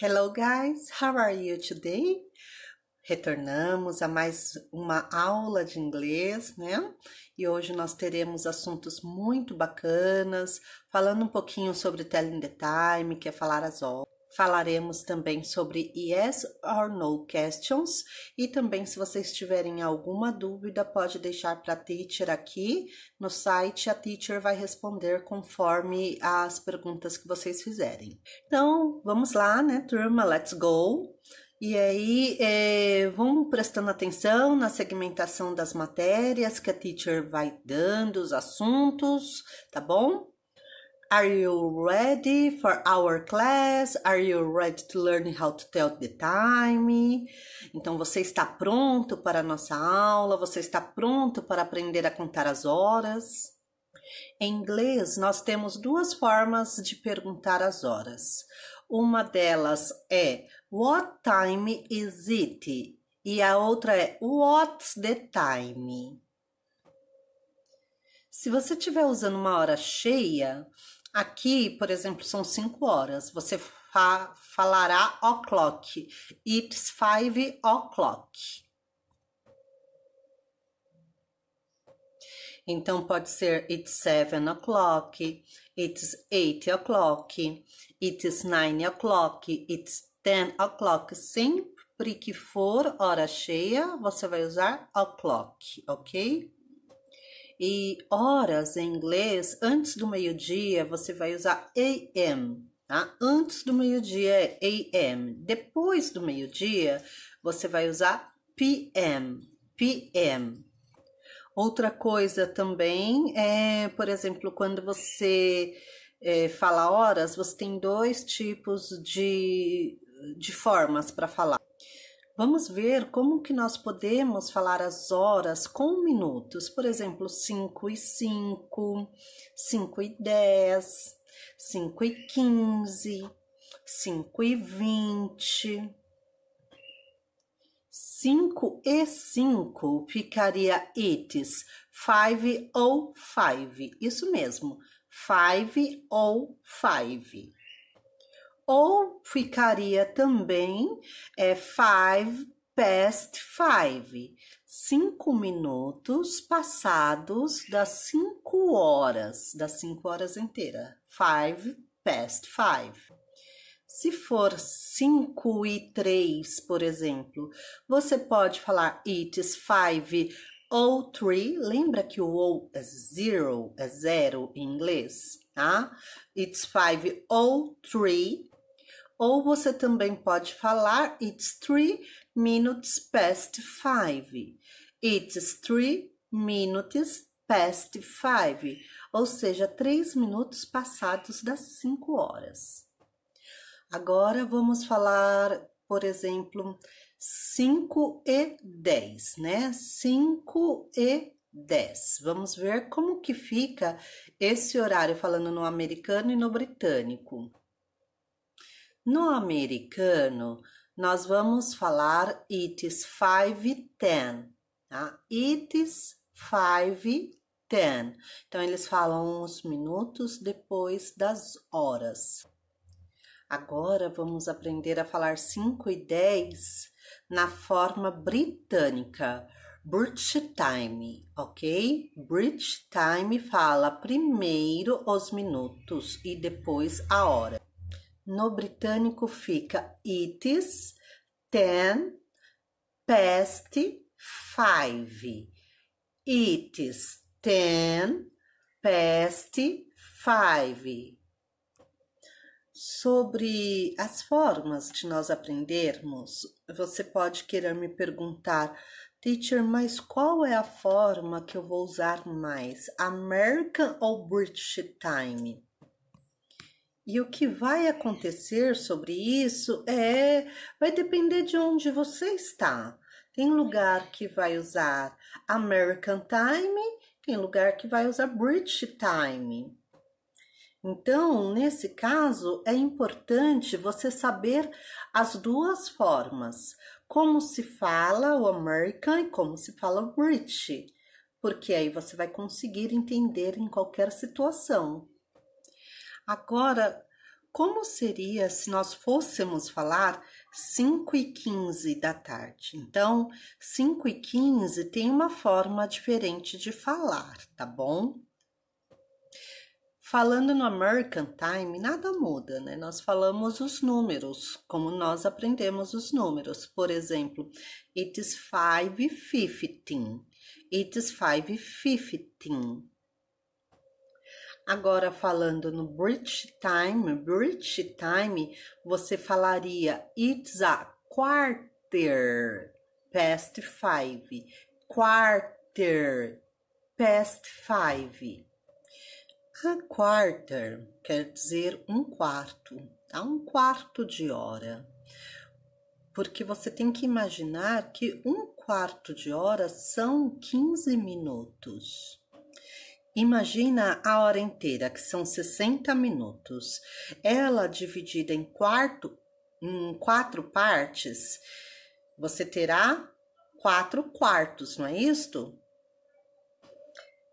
Hello guys, how are you today? Retornamos a mais uma aula de inglês, né? E hoje nós teremos assuntos muito bacanas, falando um pouquinho sobre telling the time, que é falar as horas, Falaremos também sobre yes or no questions e também se vocês tiverem alguma dúvida, pode deixar para a teacher aqui no site, a teacher vai responder conforme as perguntas que vocês fizerem. Então, vamos lá, né, turma? Let's go! E aí, é, prestando atenção na segmentação das matérias que a teacher vai dando, os assuntos, tá bom? Are you ready for our class? Are you ready to learn how to tell the time? Então, você está pronto para a nossa aula? Você está pronto para aprender a contar as horas? Em inglês, nós temos duas formas de perguntar as horas. Uma delas é What time is it? E a outra é What's the time? Se você estiver usando uma hora cheia, Aqui, por exemplo, são cinco horas. Você fa falará o'clock. It's five o'clock. Então, pode ser it's seven o'clock, it's eight o'clock, it's nine o'clock, it's ten o'clock. Sempre que for hora cheia, você vai usar o'clock, ok? E horas em inglês, antes do meio-dia, você vai usar AM. Tá? Antes do meio-dia é AM. Depois do meio-dia, você vai usar PM. PM. Outra coisa também é, por exemplo, quando você é, fala horas, você tem dois tipos de, de formas para falar. Vamos ver como que nós podemos falar as horas com minutos. Por exemplo, 5 e 5, 5 e 10, 5 e 15, 5 e 20. 5 e 5 ficaria it's, 5 ou 5. Isso mesmo, 5 ou 5 ou ficaria também é, five past five, cinco minutos passados das cinco horas, das cinco horas inteiras, five past five. Se for cinco e três por exemplo, você pode falar it's five 5 ou Lembra que o ou oh é zero, é zero em inglês, tá? It's five ou oh three ou você também pode falar It's three minutes past five. It's three minutes past five. Ou seja, três minutos passados das cinco horas. Agora vamos falar, por exemplo, cinco e dez né? cinco e dez Vamos ver como que fica esse horário falando no americano e no britânico. No americano, nós vamos falar it is five ten, tá? It is five ten. Então, eles falam uns minutos depois das horas. Agora vamos aprender a falar 5 e 10 na forma britânica, British Time, ok? British Time fala primeiro os minutos e depois a hora. No britânico fica it is ten past five. It is ten past five. Sobre as formas de nós aprendermos, você pode querer me perguntar, teacher, mas qual é a forma que eu vou usar mais, American ou British Time? E o que vai acontecer sobre isso é vai depender de onde você está. Tem lugar que vai usar American Time, tem lugar que vai usar British Time. Então, nesse caso, é importante você saber as duas formas, como se fala o American e como se fala o British, porque aí você vai conseguir entender em qualquer situação. Agora, como seria se nós fôssemos falar 5 e 15 da tarde? Então, 5 e 15 tem uma forma diferente de falar, tá bom? Falando no American Time, nada muda, né? Nós falamos os números, como nós aprendemos os números. Por exemplo, it is 5:15. It is 5:15. Agora, falando no British time, British time, você falaria It's a quarter past five. Quarter past five. A quarter quer dizer um quarto, tá? Um quarto de hora. Porque você tem que imaginar que um quarto de hora são 15 minutos. Imagina a hora inteira, que são 60 minutos. Ela dividida em, quarto, em quatro partes, você terá quatro quartos, não é isto?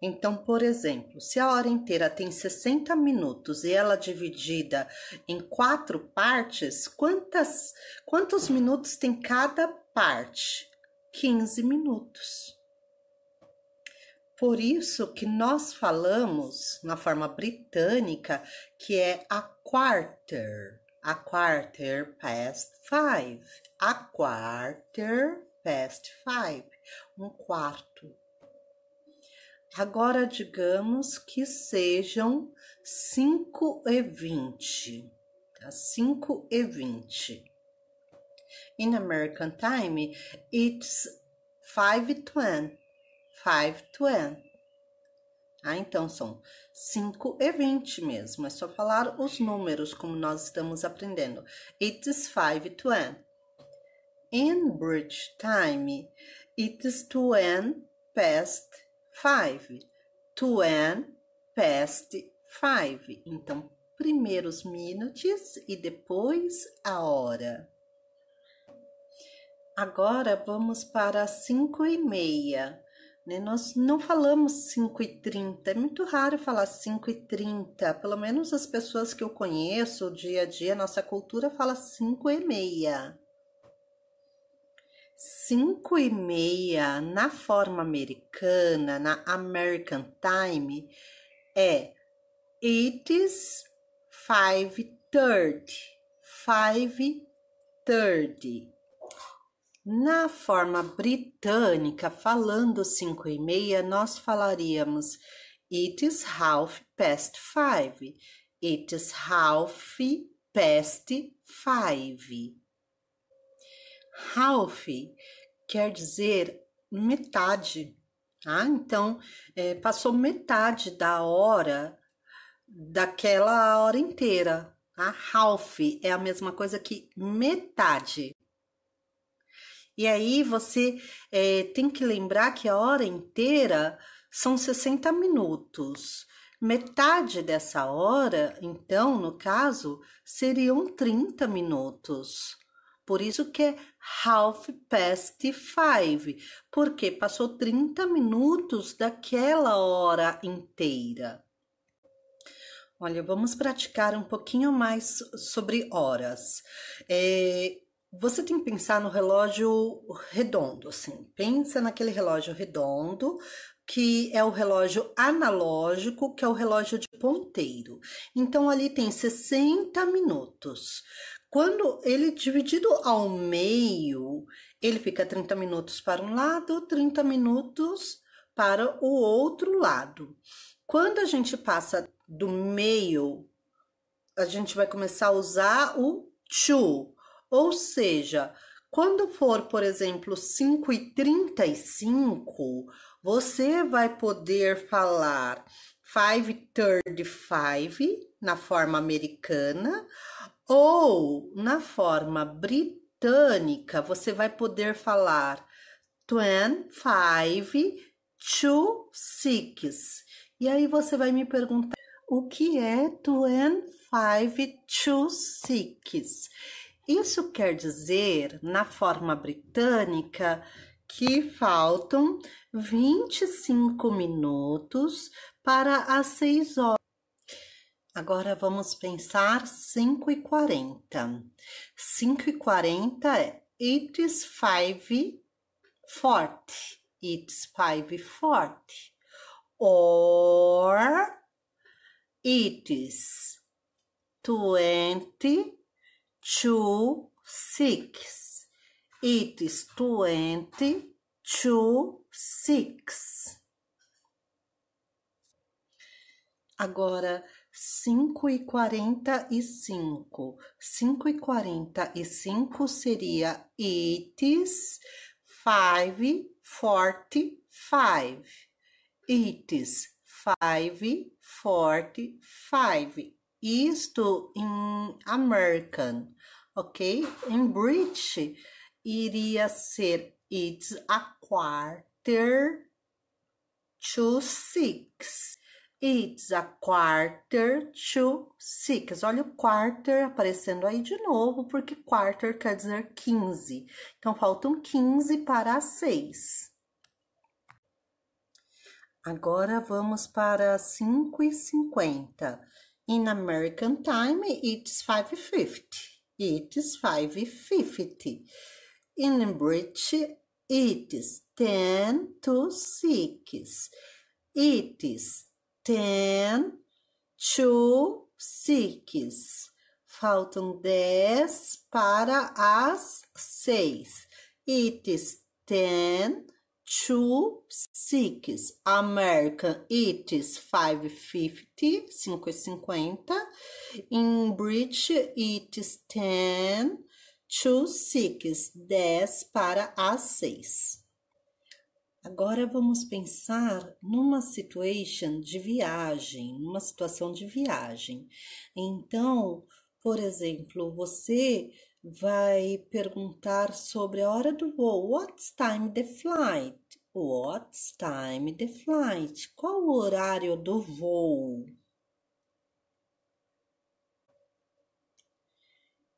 Então, por exemplo, se a hora inteira tem 60 minutos e ela dividida em quatro partes, quantas, quantos minutos tem cada parte? 15 minutos. Por isso que nós falamos na forma britânica que é a quarter, a quarter past five, a quarter past five, um quarto. Agora digamos que sejam 5 e 20, tá? 5 e 20. In American time, it's 5 20. 5 to n. Ah, então são 5 e 20 mesmo. É só falar os números como nós estamos aprendendo. It is 5 to n. In bridge time, it is 2 past five. 2 n past five. Então, primeiro os minutos e depois a hora. Agora vamos para 5 e meia. Né? Nós não falamos 5 e 30, é muito raro falar 5 e 30, pelo menos as pessoas que eu conheço, o dia a dia, nossa cultura fala 5 e meia. 5 e meia na forma americana, na American Time, é It is 5.30. 30. Na forma britânica, falando cinco e meia, nós falaríamos It is half past five. It is half past five. Half quer dizer metade. Ah, então, é, passou metade da hora daquela hora inteira. A ah, half é a mesma coisa que metade. E aí você é, tem que lembrar que a hora inteira são 60 minutos. Metade dessa hora, então, no caso, seriam 30 minutos. Por isso que é half past five, porque passou 30 minutos daquela hora inteira. Olha, vamos praticar um pouquinho mais sobre horas. É, você tem que pensar no relógio redondo, assim. Pensa naquele relógio redondo, que é o relógio analógico, que é o relógio de ponteiro. Então, ali tem 60 minutos. Quando ele é dividido ao meio, ele fica 30 minutos para um lado, 30 minutos para o outro lado. Quando a gente passa do meio, a gente vai começar a usar o to, ou seja, quando for, por exemplo, 5 e 35, você vai poder falar 535 na forma americana ou na forma britânica, você vai poder falar 25 to 6. E aí você vai me perguntar o que é 25 to 6? Isso quer dizer, na forma britânica, que faltam 25 minutos para as 6 horas. Agora vamos pensar 5 e 40. 5 e 40 é It is 5 40. It's 5 40. Or it is 20 two, six. It is twenty, two, six. Agora, cinco e quarenta e cinco. Cinco e quarenta e cinco seria it is five, forty, five. It is five, forty, five. Isto em American, ok? Em British iria ser It's a quarter to six. It's a quarter to six. Olha o quarter aparecendo aí de novo, porque quarter quer dizer 15. Então, faltam 15 para as 6. Agora, vamos para 5 e 50. In American time, it's 5.50. It's 5.50. In British, it's 10 to 6. It's is 10 to 6. Faltam 10 para as 6. It is two six. American it is five fifty, cinco e cinquenta. In British it is ten. Two six, dez para as seis. Agora vamos pensar numa situation de viagem, numa situação de viagem. Então, por exemplo, você vai perguntar sobre a hora do voo. What's time the flight? What's time the flight? Qual o horário do voo?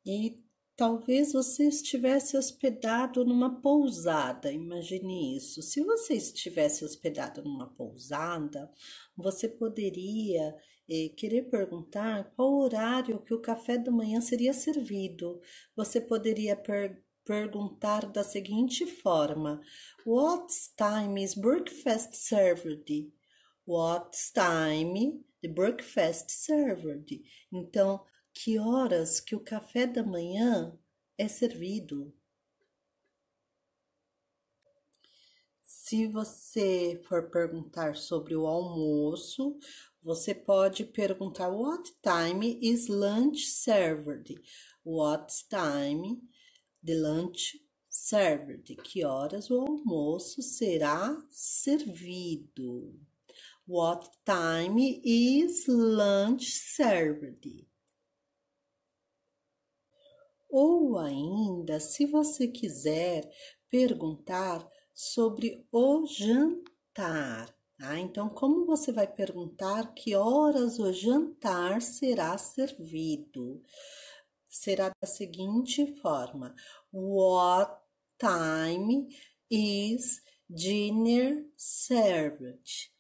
E talvez você estivesse hospedado numa pousada, imagine isso. Se você estivesse hospedado numa pousada, você poderia é, querer perguntar qual horário que o café da manhã seria servido. Você poderia per perguntar da seguinte forma: What time is breakfast served? What time the breakfast served? Então, que horas que o café da manhã é servido? Se você for perguntar sobre o almoço, você pode perguntar what time is lunch served? What time the lunch served? Que horas o almoço será servido? What time is lunch served? Ou ainda, se você quiser perguntar sobre o jantar. Ah, então, como você vai perguntar que horas o jantar será servido? Será da seguinte forma: What time is dinner served?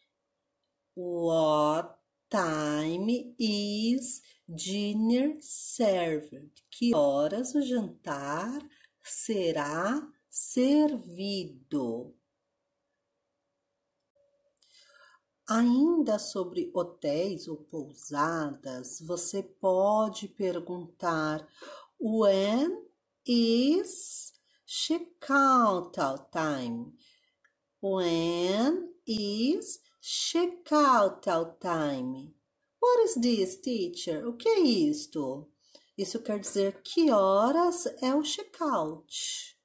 What time is dinner served? Que horas o jantar será servido? Ainda sobre hotéis ou pousadas, você pode perguntar when is check-out time? When is check-out time? What is this, teacher? O que é isto? Isso quer dizer que horas é o check-out.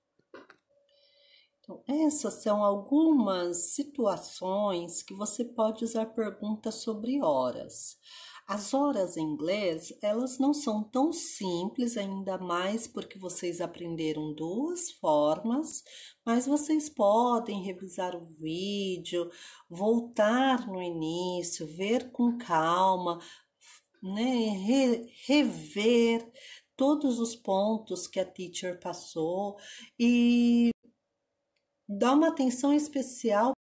Então, essas são algumas situações que você pode usar perguntas sobre horas. As horas em inglês, elas não são tão simples, ainda mais porque vocês aprenderam duas formas, mas vocês podem revisar o vídeo, voltar no início, ver com calma, né, Re rever todos os pontos que a teacher passou e dá uma atenção especial